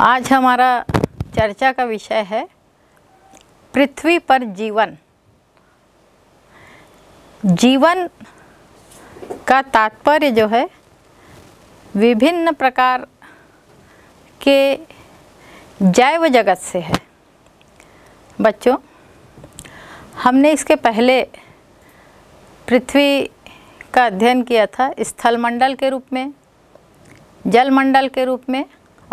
आज हमारा चर्चा का विषय है पृथ्वी पर जीवन जीवन का तात्पर्य जो है विभिन्न प्रकार के जैव जगत से है बच्चों हमने इसके पहले पृथ्वी का अध्ययन किया था स्थलमंडल के रूप में जलमंडल के रूप में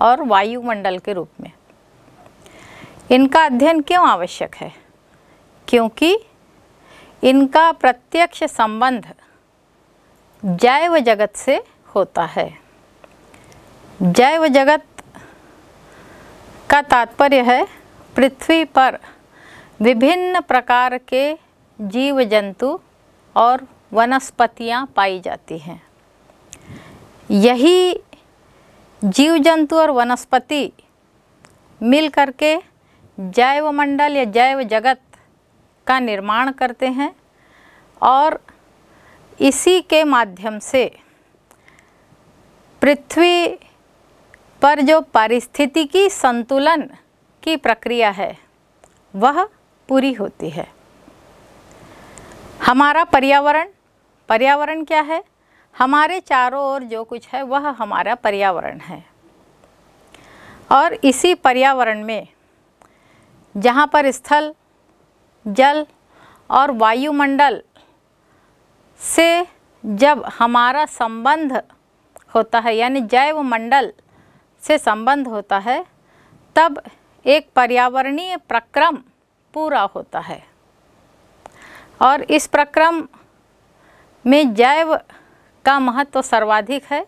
और वायुमंडल के रूप में इनका अध्ययन क्यों आवश्यक है क्योंकि इनका प्रत्यक्ष संबंध जैव जगत से होता है जैव जगत का तात्पर्य है पृथ्वी पर विभिन्न प्रकार के जीव जंतु और वनस्पतियाँ पाई जाती हैं यही जीव जंतु और वनस्पति मिल करके जैव मंडल या जैव जगत का निर्माण करते हैं और इसी के माध्यम से पृथ्वी पर जो पारिस्थितिकी संतुलन की प्रक्रिया है वह पूरी होती है हमारा पर्यावरण पर्यावरण क्या है हमारे चारों ओर जो कुछ है वह हमारा पर्यावरण है और इसी पर्यावरण में जहाँ पर स्थल जल और वायुमंडल से जब हमारा संबंध होता है यानी जैव मंडल से संबंध होता है तब एक पर्यावरणीय प्रक्रम पूरा होता है और इस प्रक्रम में जैव का महत्व तो सर्वाधिक है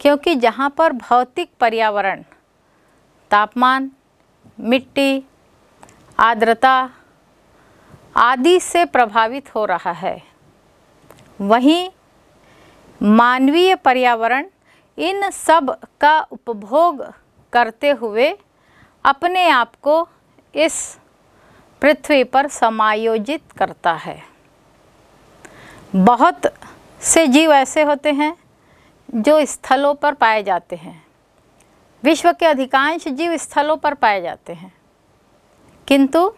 क्योंकि जहाँ पर भौतिक पर्यावरण तापमान मिट्टी आर्द्रता आदि से प्रभावित हो रहा है वहीं मानवीय पर्यावरण इन सब का उपभोग करते हुए अपने आप को इस पृथ्वी पर समायोजित करता है बहुत से जीव ऐसे होते हैं जो स्थलों पर पाए जाते हैं विश्व के अधिकांश जीव स्थलों पर पाए जाते हैं किंतु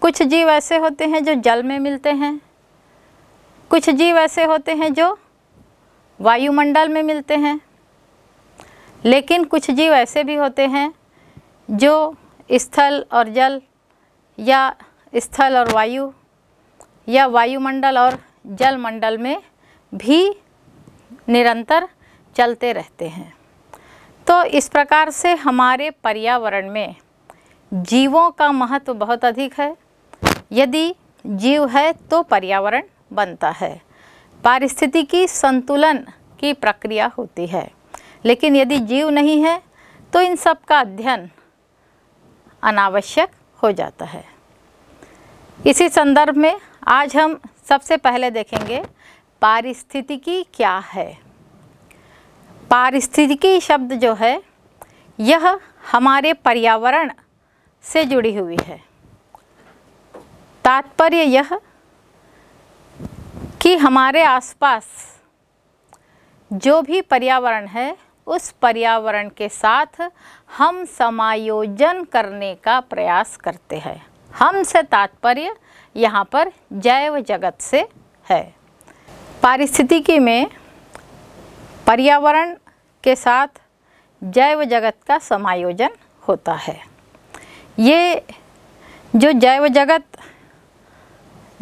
कुछ जीव ऐसे होते हैं जो जल में मिलते हैं कुछ जीव ऐसे होते हैं जो वायुमंडल में मिलते हैं लेकिन कुछ जीव ऐसे भी होते हैं जो स्थल और जल या स्थल और वायु या वायुमंडल और जलमंडल में भी निरंतर चलते रहते हैं तो इस प्रकार से हमारे पर्यावरण में जीवों का महत्व बहुत अधिक है यदि जीव है तो पर्यावरण बनता है पारिस्थितिकी संतुलन की प्रक्रिया होती है लेकिन यदि जीव नहीं है तो इन सब का अध्ययन अनावश्यक हो जाता है इसी संदर्भ में आज हम सबसे पहले देखेंगे पारिस्थितिकी क्या है पारिस्थितिकी शब्द जो है यह हमारे पर्यावरण से जुड़ी हुई है तात्पर्य यह कि हमारे आसपास जो भी पर्यावरण है उस पर्यावरण के साथ हम समायोजन करने का प्रयास करते हैं हम से तात्पर्य यहाँ पर जैव जगत से है पारिस्थितिकी में पर्यावरण के साथ जैव जगत का समायोजन होता है ये जो जैव जगत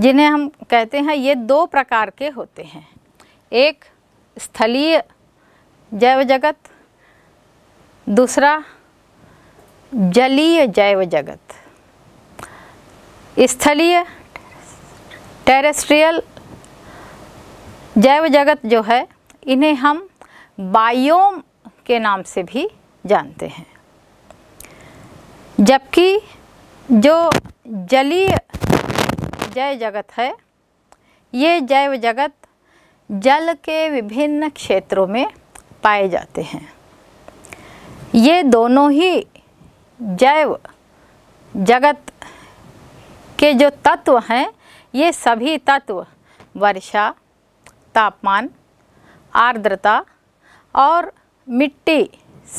जिन्हें हम कहते हैं ये दो प्रकार के होते हैं एक स्थलीय जैव जगत दूसरा जलीय जैव जगत स्थलीय टेरेस्ट्रियल जैव जगत जो है इन्हें हम बायोम के नाम से भी जानते हैं जबकि जो जलीय जैव जगत है ये जैव जगत जल के विभिन्न क्षेत्रों में पाए जाते हैं ये दोनों ही जैव जगत के जो तत्व हैं ये सभी तत्व वर्षा तापमान आर्द्रता और मिट्टी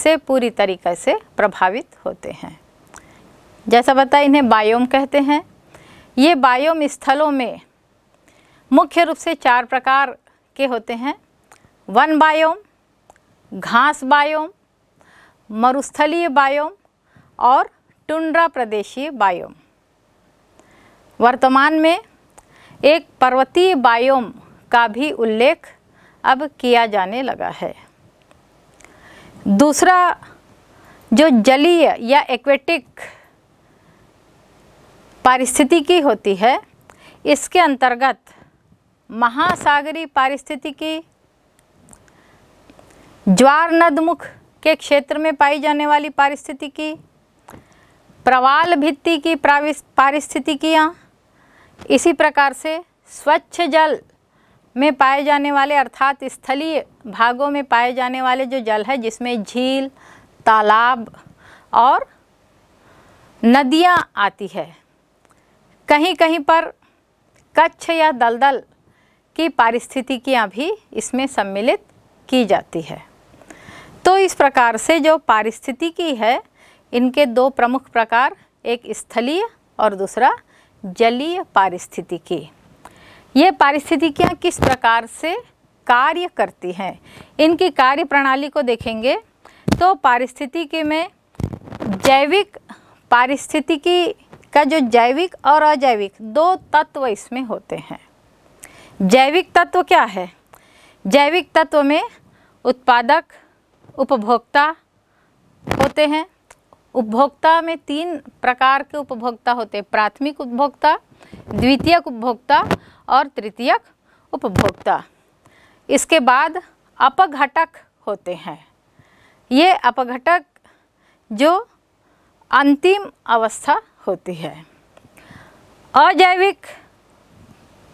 से पूरी तरीके से प्रभावित होते हैं जैसा बताया इन्हें बायोम कहते हैं ये बायोम स्थलों में मुख्य रूप से चार प्रकार के होते हैं वन बायोम घास बायोम मरुस्थलीय बायोम और टुंड्रा प्रदेशीय बायोम वर्तमान में एक पर्वतीय बायोम का भी उल्लेख अब किया जाने लगा है दूसरा जो जलीय या एक्वेटिक पारिस्थितिकी होती है इसके अंतर्गत महासागरी पारिस्थितिकी ज्वार नदमुख के क्षेत्र में पाई जाने वाली पारिस्थितिकी प्रवाल भित्ति की पारिस्थितिकियाँ इसी प्रकार से स्वच्छ जल में पाए जाने वाले अर्थात स्थलीय भागों में पाए जाने वाले जो जल है जिसमें झील तालाब और नदियाँ आती है कहीं कहीं पर कच्छ या दलदल की पारिस्थितिकियाँ भी इसमें सम्मिलित की जाती है तो इस प्रकार से जो पारिस्थितिकी है इनके दो प्रमुख प्रकार एक स्थलीय और दूसरा जलीय पारिस्थितिकी ये पारिस्थितिकियाँ किस प्रकार से कार्य करती हैं इनकी कार्य प्रणाली को देखेंगे तो पारिस्थितिकी में जैविक पारिस्थितिकी का जो जैविक और अजैविक दो तत्व इसमें होते हैं जैविक तत्व क्या है जैविक तत्व में उत्पादक उपभोक्ता होते हैं उपभोक्ता में तीन प्रकार के उपभोक्ता होते हैं प्राथमिक उपभोक्ता द्वितीयक उपभोक्ता और तृतीयक उपभोक्ता इसके बाद अपघटक होते हैं ये अपघटक जो अंतिम अवस्था होती है अजैविक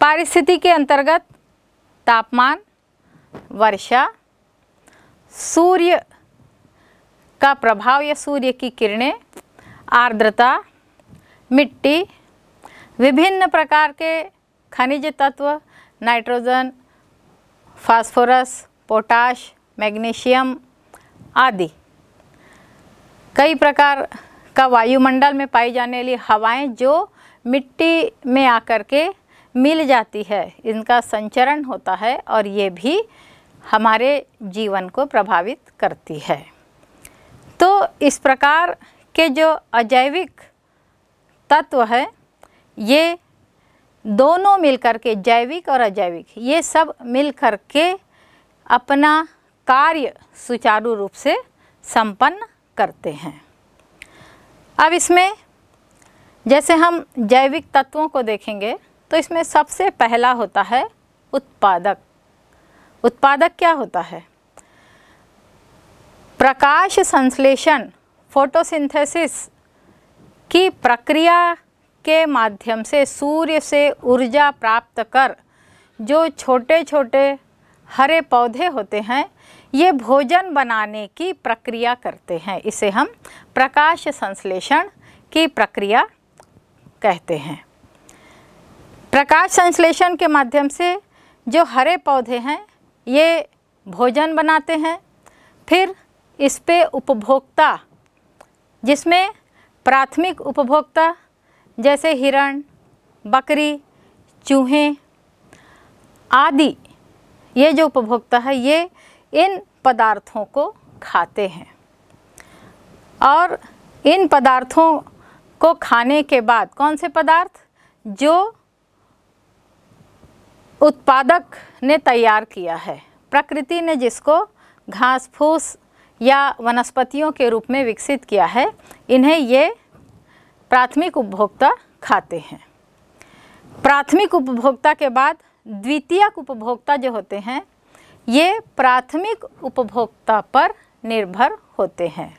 पारिस्थिति के अंतर्गत तापमान वर्षा सूर्य का प्रभाव या सूर्य की किरणें आर्द्रता मिट्टी विभिन्न प्रकार के खनिज तत्व नाइट्रोजन फास्फोरस पोटाश मैग्नीशियम आदि कई प्रकार का वायुमंडल में पाई जाने वाली हवाएं जो मिट्टी में आकर के मिल जाती है इनका संचरण होता है और ये भी हमारे जीवन को प्रभावित करती है तो इस प्रकार के जो अजैविक तत्व हैं ये दोनों मिलकर के जैविक और अजैविक ये सब मिलकर के अपना कार्य सुचारू रूप से संपन्न करते हैं अब इसमें जैसे हम जैविक तत्वों को देखेंगे तो इसमें सबसे पहला होता है उत्पादक उत्पादक क्या होता है प्रकाश संश्लेषण फोटोसिंथेसिस की प्रक्रिया के माध्यम से सूर्य से ऊर्जा प्राप्त कर जो छोटे छोटे हरे पौधे होते हैं ये भोजन बनाने की प्रक्रिया करते हैं इसे हम प्रकाश संश्लेषण की प्रक्रिया कहते हैं प्रकाश संश्लेषण के माध्यम से जो हरे पौधे हैं ये भोजन बनाते हैं फिर इस पे उपभोक्ता जिसमें प्राथमिक उपभोक्ता जैसे हिरण बकरी चूहे आदि ये जो उपभोक्ता है ये इन पदार्थों को खाते हैं और इन पदार्थों को खाने के बाद कौन से पदार्थ जो उत्पादक ने तैयार किया है प्रकृति ने जिसको घास फूस या वनस्पतियों के रूप में विकसित किया है इन्हें ये प्राथमिक उपभोक्ता खाते हैं प्राथमिक उपभोक्ता के बाद द्वितीयक उपभोक्ता जो होते हैं ये प्राथमिक उपभोक्ता पर निर्भर होते हैं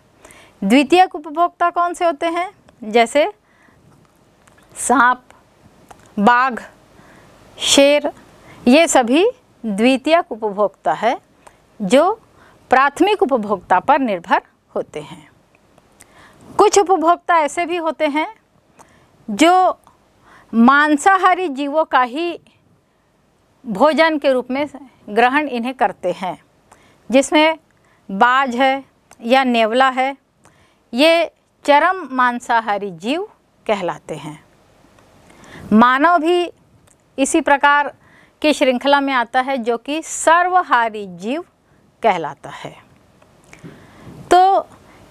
द्वितीयक उपभोक्ता कौन से होते हैं जैसे सांप बाघ शेर ये सभी द्वितीयक उपभोक्ता है जो प्राथमिक उपभोक्ता पर निर्भर होते हैं कुछ उपभोक्ता ऐसे भी होते हैं जो मांसाहारी जीवों का ही भोजन के रूप में ग्रहण इन्हें करते हैं जिसमें बाज है या नेवला है ये चरम मांसाहारी जीव कहलाते हैं मानव भी इसी प्रकार की श्रृंखला में आता है जो कि सर्वहारी जीव कहलाता है तो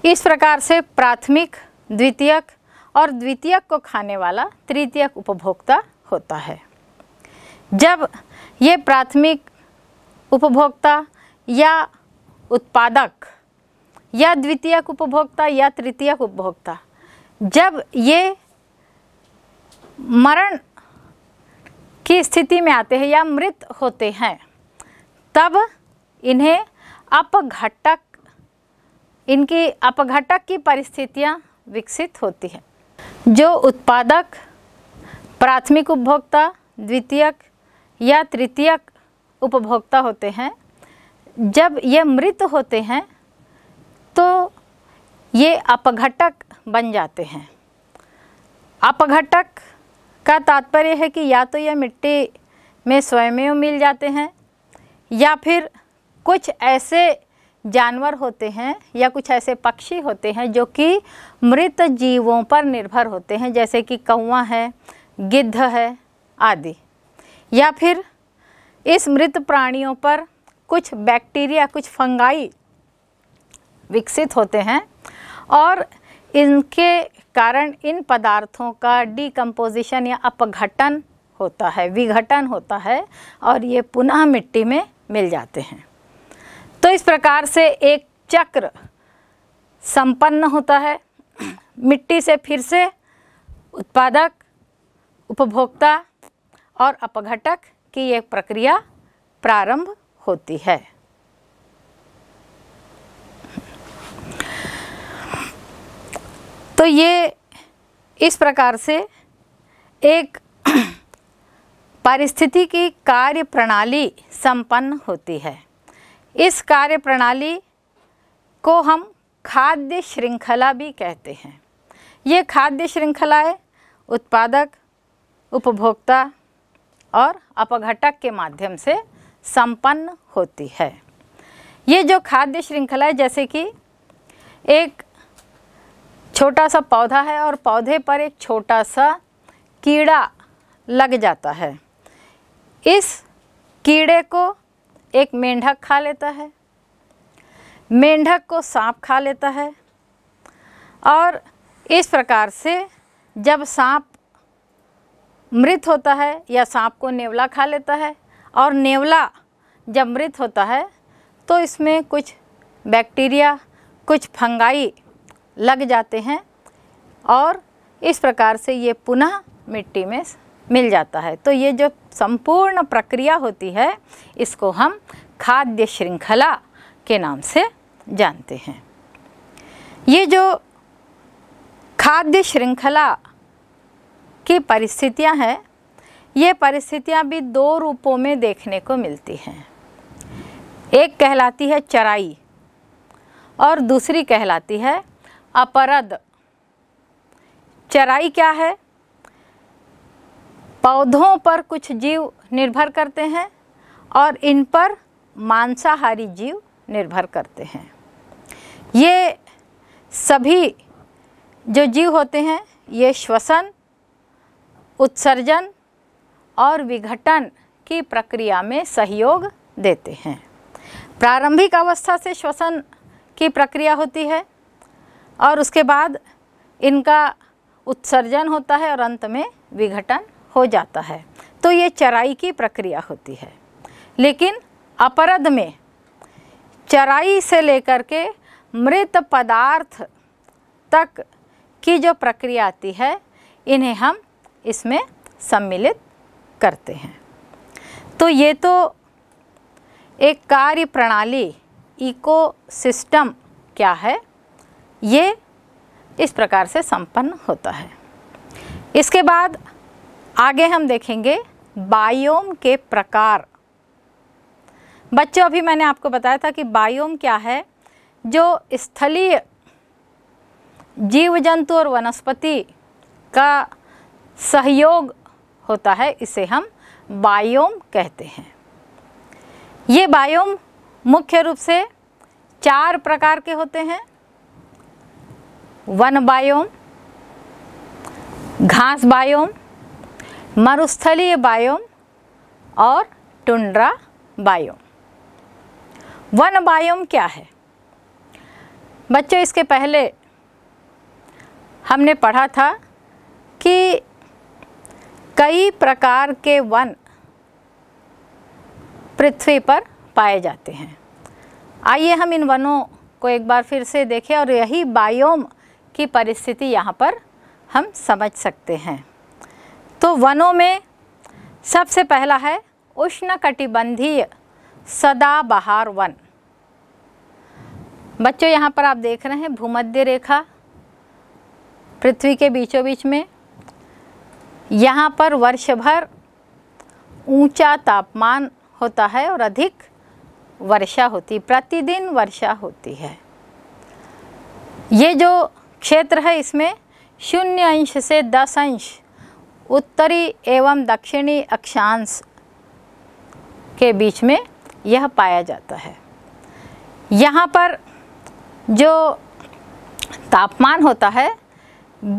इस प्रकार से प्राथमिक द्वितीयक और द्वितीयक को खाने वाला तृतीयक उपभोक्ता होता है जब ये प्राथमिक उपभोक्ता या उत्पादक या द्वितीयक उपभोक्ता या तृतीयक उपभोक्ता जब ये मरण की स्थिति में आते हैं या मृत होते हैं तब इन्हें अपघटक इनकी अपघटक की परिस्थितियाँ विकसित होती हैं जो उत्पादक प्राथमिक उपभोक्ता द्वितीयक या तृतीयक उपभोक्ता होते हैं जब ये मृत होते हैं तो ये अपघटक बन जाते हैं अपघटक का तात्पर्य है कि या तो ये मिट्टी में स्वयं मिल जाते हैं या फिर कुछ ऐसे जानवर होते हैं या कुछ ऐसे पक्षी होते हैं जो कि मृत जीवों पर निर्भर होते हैं जैसे कि कौवा है गिद्ध है आदि या फिर इस मृत प्राणियों पर कुछ बैक्टीरिया कुछ फंगाई विकसित होते हैं और इनके कारण इन पदार्थों का डिकम्पोजिशन या अपघटन होता है विघटन होता है और ये पुनः मिट्टी में मिल जाते हैं तो इस प्रकार से एक चक्र संपन्न होता है मिट्टी से फिर से उत्पादक उपभोक्ता और अपघटक की एक प्रक्रिया प्रारंभ होती है तो ये इस प्रकार से एक पारिस्थितिकी कार्य प्रणाली संपन्न होती है इस कार्य प्रणाली को हम खाद्य श्रृंखला भी कहते हैं ये खाद्य श्रृंखलाएँ उत्पादक उपभोक्ता और अपघटक के माध्यम से संपन्न होती है ये जो खाद्य श्रृंखला है जैसे कि एक छोटा सा पौधा है और पौधे पर एक छोटा सा कीड़ा लग जाता है इस कीड़े को एक मेंढक खा लेता है मेंढक को सांप खा लेता है और इस प्रकार से जब सांप मृत होता है या सांप को नेवला खा लेता है और नेवला जब मृत होता है तो इसमें कुछ बैक्टीरिया कुछ फंगाई लग जाते हैं और इस प्रकार से ये पुनः मिट्टी में मिल जाता है तो ये जो संपूर्ण प्रक्रिया होती है इसको हम खाद्य श्रृंखला के नाम से जानते हैं ये जो खाद्य श्रृंखला की परिस्थितियां हैं ये परिस्थितियां भी दो रूपों में देखने को मिलती हैं एक कहलाती है चराई और दूसरी कहलाती है अपरद चराई क्या है पौधों पर कुछ जीव निर्भर करते हैं और इन पर मांसाहारी जीव निर्भर करते हैं ये सभी जो जीव होते हैं ये श्वसन उत्सर्जन और विघटन की प्रक्रिया में सहयोग देते हैं प्रारंभिक अवस्था से श्वसन की प्रक्रिया होती है और उसके बाद इनका उत्सर्जन होता है और अंत में विघटन हो जाता है तो ये चराई की प्रक्रिया होती है लेकिन अपरध में चराई से लेकर के मृत पदार्थ तक की जो प्रक्रिया आती है इन्हें हम इसमें सम्मिलित करते हैं तो ये तो एक कार्य प्रणाली सिस्टम क्या है ये इस प्रकार से संपन्न होता है इसके बाद आगे हम देखेंगे बायोम के प्रकार बच्चों अभी मैंने आपको बताया था कि बायोम क्या है जो स्थलीय जीव जंतु और वनस्पति का सहयोग होता है इसे हम बायोम कहते हैं ये बायोम मुख्य रूप से चार प्रकार के होते हैं वन बायोम घास बायोम मरुस्थलीय बायोम और टुंड्रा बायोम वन बायोम क्या है बच्चों इसके पहले हमने पढ़ा था कि कई प्रकार के वन पृथ्वी पर पाए जाते हैं आइए हम इन वनों को एक बार फिर से देखें और यही बायोम की परिस्थिति यहाँ पर हम समझ सकते हैं तो वनों में सबसे पहला है उष्णकटिबंधीय सदाबहार वन बच्चों यहाँ पर आप देख रहे हैं भूमध्य रेखा पृथ्वी के बीचों बीच में यहाँ पर वर्ष भर ऊंचा तापमान होता है और अधिक वर्षा होती प्रतिदिन वर्षा होती है ये जो क्षेत्र है इसमें शून्य अंश से दस अंश उत्तरी एवं दक्षिणी अक्षांश के बीच में यह पाया जाता है यहाँ पर जो तापमान होता है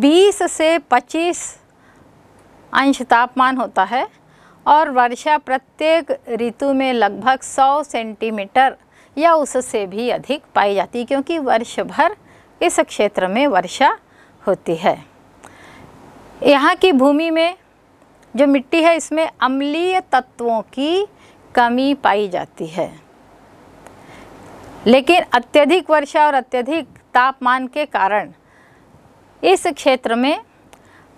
20 से 25 अंश तापमान होता है और वर्षा प्रत्येक ऋतु में लगभग 100 सेंटीमीटर या उससे भी अधिक पाई जाती है क्योंकि वर्ष भर इस क्षेत्र में वर्षा होती है यहाँ की भूमि में जो मिट्टी है इसमें अम्लीय तत्वों की कमी पाई जाती है लेकिन अत्यधिक वर्षा और अत्यधिक तापमान के कारण इस क्षेत्र में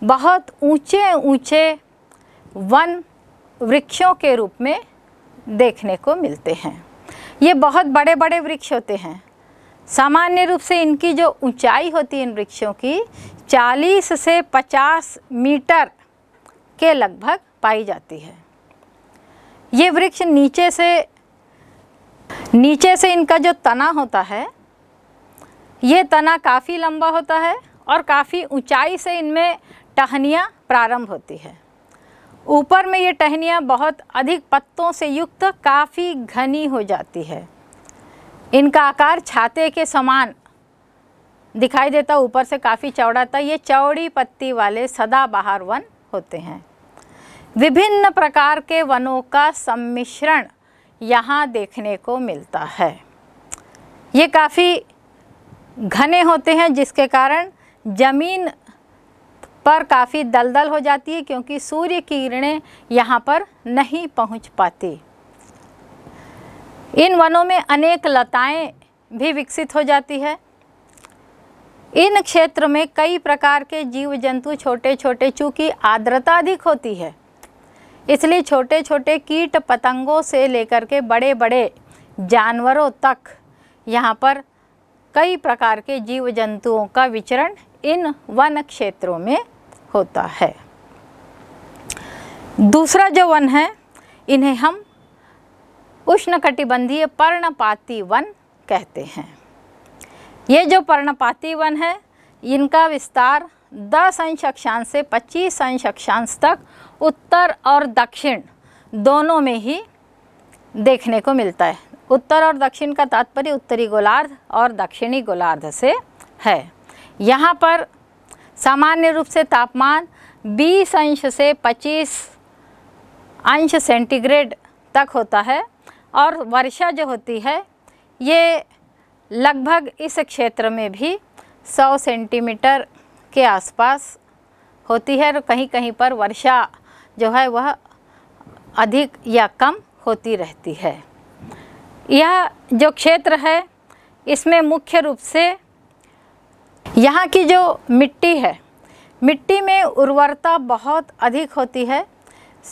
बहुत ऊंचे ऊंचे वन वृक्षों के रूप में देखने को मिलते हैं ये बहुत बड़े बड़े वृक्ष होते हैं सामान्य रूप से इनकी जो ऊंचाई होती है इन वृक्षों की 40 से 50 मीटर के लगभग पाई जाती है ये वृक्ष नीचे से नीचे से इनका जो तना होता है ये तना काफ़ी लंबा होता है और काफ़ी ऊंचाई से इनमें टहनियाँ प्रारंभ होती है ऊपर में ये टहनियाँ बहुत अधिक पत्तों से युक्त काफ़ी घनी हो जाती है इनका आकार छाते के समान दिखाई देता ऊपर से काफ़ी चौड़ा था ये चौड़ी पत्ती वाले सदाबहार वन होते हैं विभिन्न प्रकार के वनों का सम्मिश्रण यहाँ देखने को मिलता है ये काफ़ी घने होते हैं जिसके कारण ज़मीन पर काफ़ी दलदल हो जाती है क्योंकि सूर्य की किरणें यहाँ पर नहीं पहुँच पाती इन वनों में अनेक लताएं भी विकसित हो जाती है इन क्षेत्र में कई प्रकार के जीव जंतु छोटे छोटे चूँकि आर्द्रता अधिक होती है इसलिए छोटे छोटे कीट पतंगों से लेकर के बड़े बड़े जानवरों तक यहाँ पर कई प्रकार के जीव जंतुओं का विचरण इन वन क्षेत्रों में होता है दूसरा जो वन है इन्हें हम उष्णकटिबंधीय पर्णपाती वन कहते हैं ये जो पर्णपाती वन है इनका विस्तार 10 अंश अक्षांश से 25 अंश अक्षांश तक उत्तर और दक्षिण दोनों में ही देखने को मिलता है उत्तर और दक्षिण का तात्पर्य उत्तरी गोलार्ध और दक्षिणी गोलार्ध से है यहाँ पर सामान्य रूप से तापमान 20 अंश से 25 अंश सेंटीग्रेड तक होता है और वर्षा जो होती है ये लगभग इस क्षेत्र में भी 100 सेंटीमीटर के आसपास होती है और कहीं कहीं पर वर्षा जो है वह अधिक या कम होती रहती है यह जो क्षेत्र है इसमें मुख्य रूप से यहाँ की जो मिट्टी है मिट्टी में उर्वरता बहुत अधिक होती है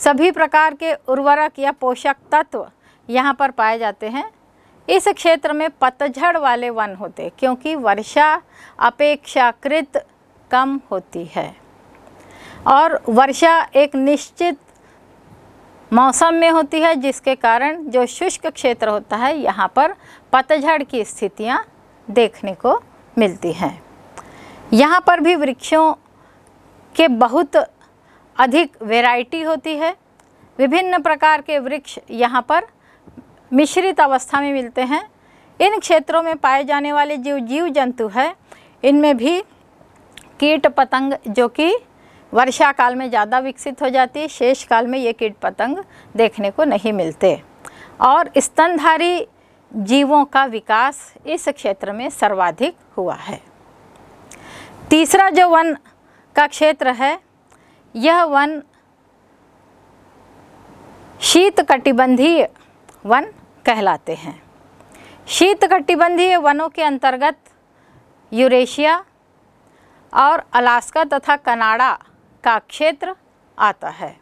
सभी प्रकार के उर्वरक या पोषक तत्व यहाँ पर पाए जाते हैं इस क्षेत्र में पतझड़ वाले वन होते क्योंकि वर्षा अपेक्षाकृत कम होती है और वर्षा एक निश्चित मौसम में होती है जिसके कारण जो शुष्क क्षेत्र होता है यहाँ पर पतझड़ की स्थितियाँ देखने को मिलती हैं यहाँ पर भी वृक्षों के बहुत अधिक वैरायटी होती है विभिन्न प्रकार के वृक्ष यहाँ पर मिश्रित अवस्था में मिलते हैं इन क्षेत्रों में पाए जाने वाले जो जीव जंतु है इनमें भी कीट पतंग जो कि वर्षा काल में ज़्यादा विकसित हो जाती है शेष काल में ये कीट पतंग देखने को नहीं मिलते और स्तनधारी जीवों का विकास इस क्षेत्र में सर्वाधिक हुआ है तीसरा जो वन का क्षेत्र है यह वन शीत कटिबंधीय वन कहलाते हैं शीत कटिबंधीय वनों के अंतर्गत यूरेशिया और अलास्का तथा कनाडा का क्षेत्र आता है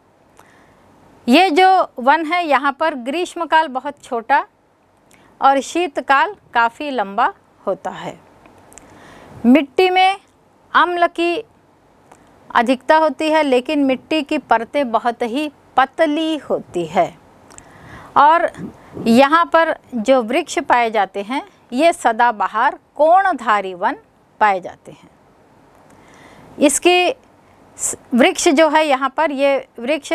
ये जो वन है यहाँ पर ग्रीष्मकाल बहुत छोटा और शीतकाल काफ़ी लंबा होता है मिट्टी में अम्ल की अधिकता होती है लेकिन मिट्टी की परतें बहुत ही पतली होती है और यहाँ पर जो वृक्ष पाए जाते हैं ये सदाबहार कोणधारी वन पाए जाते हैं इसकी वृक्ष जो है यहाँ पर ये वृक्ष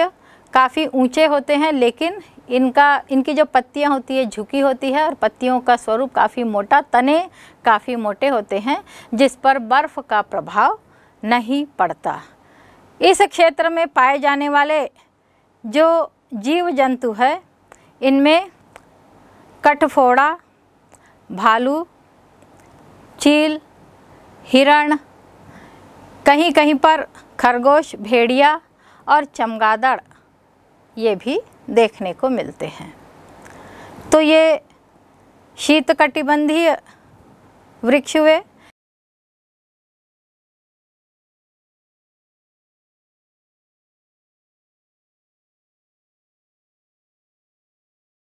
काफ़ी ऊंचे होते हैं लेकिन इनका इनकी जो पत्तियाँ होती है झुकी होती है और पत्तियों का स्वरूप काफ़ी मोटा तने काफ़ी मोटे होते हैं जिस पर बर्फ़ का प्रभाव नहीं पड़ता इस क्षेत्र में पाए जाने वाले जो जीव जंतु है इनमें कठफोड़ा भालू चील हिरण कहीं कहीं पर खरगोश भेड़िया और चमगादड़ ये भी देखने को मिलते हैं तो ये शीतकटिबंधीय वृक्ष हुए